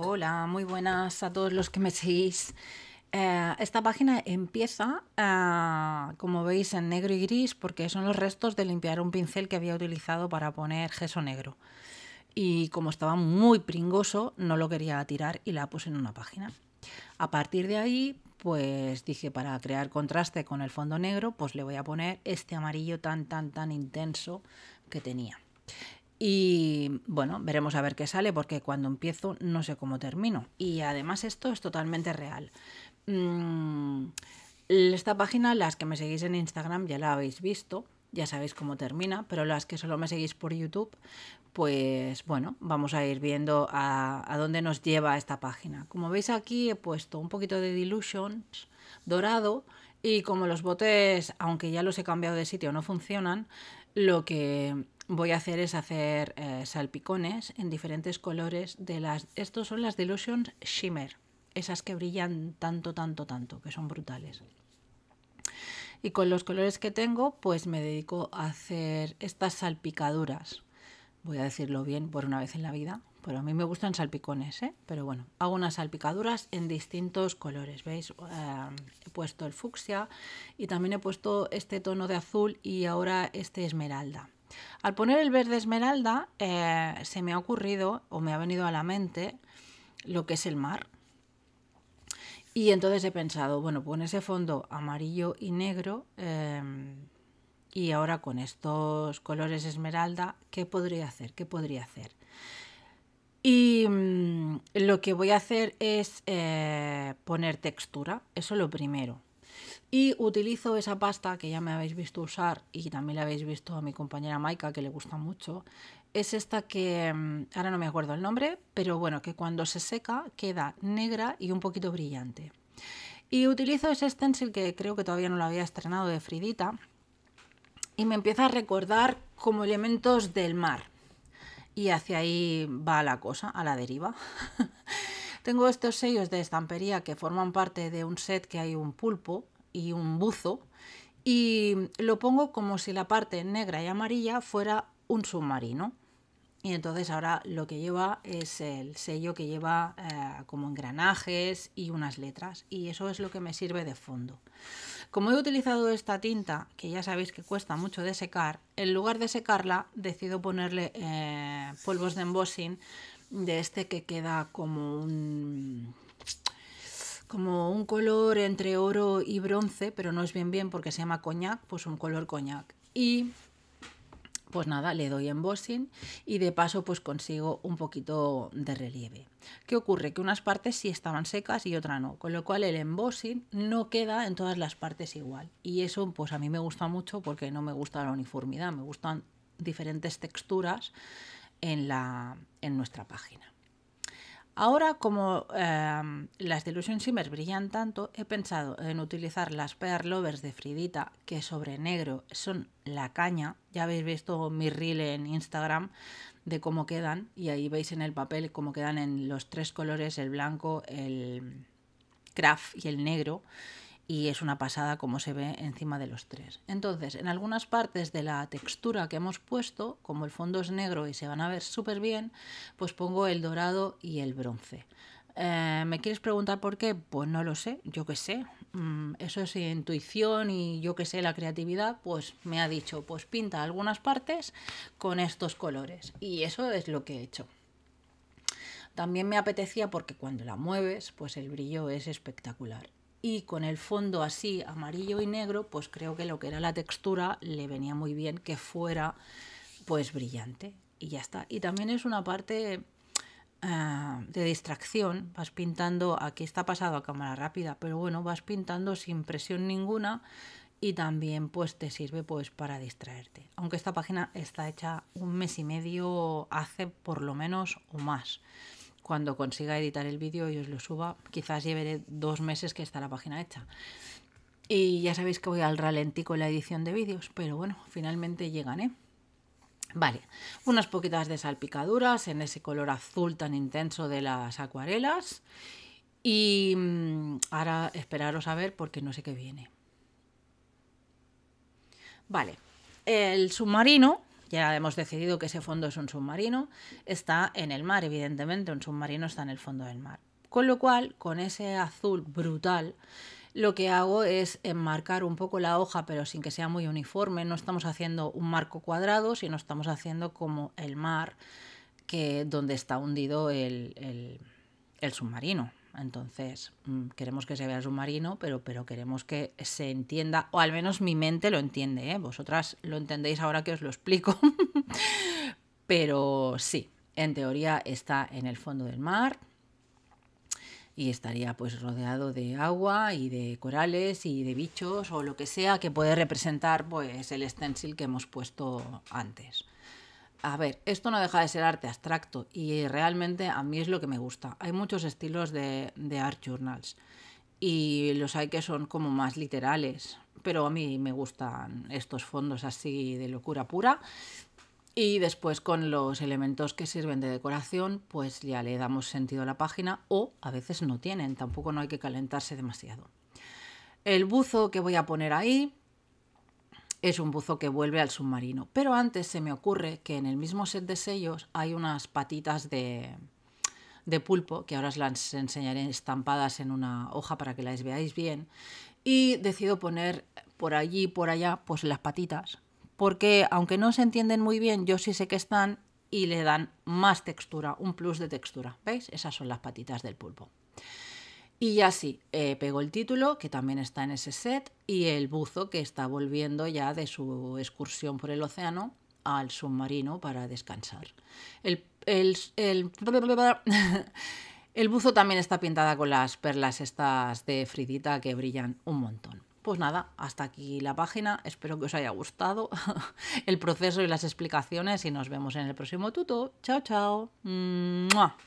Hola, muy buenas a todos los que me seguís. Eh, esta página empieza, eh, como veis, en negro y gris porque son los restos de limpiar un pincel que había utilizado para poner gesso negro. Y como estaba muy pringoso, no lo quería tirar y la puse en una página. A partir de ahí, pues dije, para crear contraste con el fondo negro, pues le voy a poner este amarillo tan, tan, tan intenso que tenía. Y bueno, veremos a ver qué sale, porque cuando empiezo no sé cómo termino. Y además esto es totalmente real. Mm, esta página, las que me seguís en Instagram ya la habéis visto, ya sabéis cómo termina, pero las que solo me seguís por YouTube, pues bueno, vamos a ir viendo a, dónde nos lleva esta página. Como veis aquí he puesto un poquito de Dilutions dorado y como los botes, aunque ya los he cambiado de sitio, no funcionan, lo que voy a hacer es hacer eh, salpicones en diferentes colores de las... Estos son las Delusions Shimmer, esas que brillan tanto, tanto, tanto, que son brutales. Y con los colores que tengo, pues me dedico a hacer estas salpicaduras. Voy a decirlo bien por una vez en la vida, pero a mí me gustan salpicones, ¿eh? Pero bueno, hago unas salpicaduras en distintos colores, ¿veis? Eh, he puesto el fucsia y también he puesto este tono de azul y ahora este esmeralda. Al poner el verde esmeralda eh, se me ha ocurrido o me ha venido a la mente lo que es el mar. Y entonces he pensado, bueno, pon pues ese fondo amarillo y negro em, y ahora con estos colores esmeralda, ¿qué podría hacer? ¿Qué podría hacer? Y mm, lo que voy a hacer es eh, poner textura, eso es lo primero. Y utilizo esa pasta que ya me habéis visto usar y también la habéis visto a mi compañera Maika, que le gusta mucho. Es esta que mm, ahora no me acuerdo el nombre, pero bueno, que cuando se seca queda negra y un poquito brillante. Y utilizo ese stencil que creo que todavía no lo había estrenado de Fridita y me empieza a recordar como elementos del mar. Y hacia ahí va la cosa, a la deriva. Tengo estos sellos de estampería que forman parte de un set que hay un pulpo y un buzo y lo pongo como si la parte negra y amarilla fuera un submarino. Y entonces ahora lo que lleva es el sello que lleva eh, como engranajes y unas letras. Y eso es lo que me sirve de fondo. Como he utilizado esta tinta, que ya sabéis que cuesta mucho de secar, en lugar de secarla decido ponerle eh, polvos de embossing de este que queda como un como un color entre oro y bronce, pero no es bien bien porque se llama coñac, pues un color coñac. Y pues nada, le doy embossing y de paso pues consigo un poquito de relieve. ¿Qué ocurre? Que unas partes sí estaban secas y otra no, con lo cual el embossing no queda en todas las partes igual. Y eso pues a mí me gusta mucho porque no me gusta la uniformidad, me gustan diferentes texturas en, en nuestra página. Ahora, como em, las Delusion Simmers brillan tanto, he pensado en utilizar las Pearl Lovers de Fridita, que sobre negro son la caña. Ya habéis visto mi reel en Instagram de cómo quedan, y ahí veis en el papel cómo quedan en los tres colores, el blanco, el craft y el negro y es una pasada como se ve encima de los tres. Entonces, en algunas partes de la textura que hemos puesto, como el fondo es negro y se van a ver súper bien, pues pongo el dorado y el bronce. Eh, ¿Me quieres preguntar por qué? Pues no lo sé, yo qué sé. Mm, eso es intuición y yo qué sé, la creatividad, pues me ha dicho, pues pinta algunas partes con estos colores. Y eso es lo que he hecho. También me apetecía porque cuando la mueves, pues el brillo es espectacular y con el fondo así amarillo y negro, pues creo que lo que era la textura le venía muy bien que fuera pues brillante y ya está. Y también es una parte eh, de distracción, vas pintando, aquí está pasado a cámara rápida, pero bueno, vas pintando sin presión ninguna y también pues te sirve pues para distraerte. Aunque esta página está hecha un mes y medio hace por lo menos o más cuando consiga editar el vídeo y os lo suba, quizás lleve dos meses que está la página hecha. Y ya sabéis que voy al ralentí con la edición de vídeos, pero bueno, finalmente llegan, ¿eh? Vale, unas poquitas de salpicaduras en ese color azul tan intenso de las acuarelas. Y mm, ahora esperaros a ver porque no sé qué viene. Vale, el submarino ya hemos decidido que ese fondo es un submarino, está en el mar, evidentemente, un submarino está en el fondo del mar. Con lo cual, con ese azul brutal, lo que hago es enmarcar un poco la hoja, pero sin que sea muy uniforme. No estamos haciendo un marco cuadrado, sino estamos haciendo como el mar, que donde está hundido el submarino. Entonces, mm, queremos que se vea submarino, pero, pero queremos que se entienda, o al menos mi mente lo entiende, ¿eh? vosotras lo entendéis ahora que os lo explico. pero sí, en teoría está en el fondo del mar y estaría pues rodeado de agua y de corales y de bichos o lo que sea que puede representar pues el stencil que hemos puesto antes a ver, esto no deja de ser arte abstracto y realmente a mí es lo que me gusta. Hay muchos estilos de, art journals y los hay que son como más literales, pero a mí me gustan estos fondos así de locura pura. Y después con los elementos que sirven de decoración, pues ya le damos sentido a la página o a veces no tienen, tampoco no hay que calentarse demasiado. El buzo que voy a poner ahí es un buzo que vuelve al submarino. Pero antes se me ocurre que en el mismo set de sellos hay unas patitas de, pulpo, que ahora os las enseñaré estampadas en una hoja para que las veáis bien. Y decido poner por allí y por allá pues las patitas, porque aunque no se entienden muy bien, yo sí sé que están y le dan más textura, un plus de textura. ¿Veis? Esas son las patitas del pulpo. Y ya sí, eh, pegó el título, que también está en ese set, y el buzo que está volviendo ya de su excursión por el océano al submarino para descansar. El, buzo también está pintada con las perlas estas de Fridita que brillan un montón. Pues nada, hasta aquí la página, espero que os haya gustado el proceso y las explicaciones y nos vemos en el próximo tuto. Chao, chao.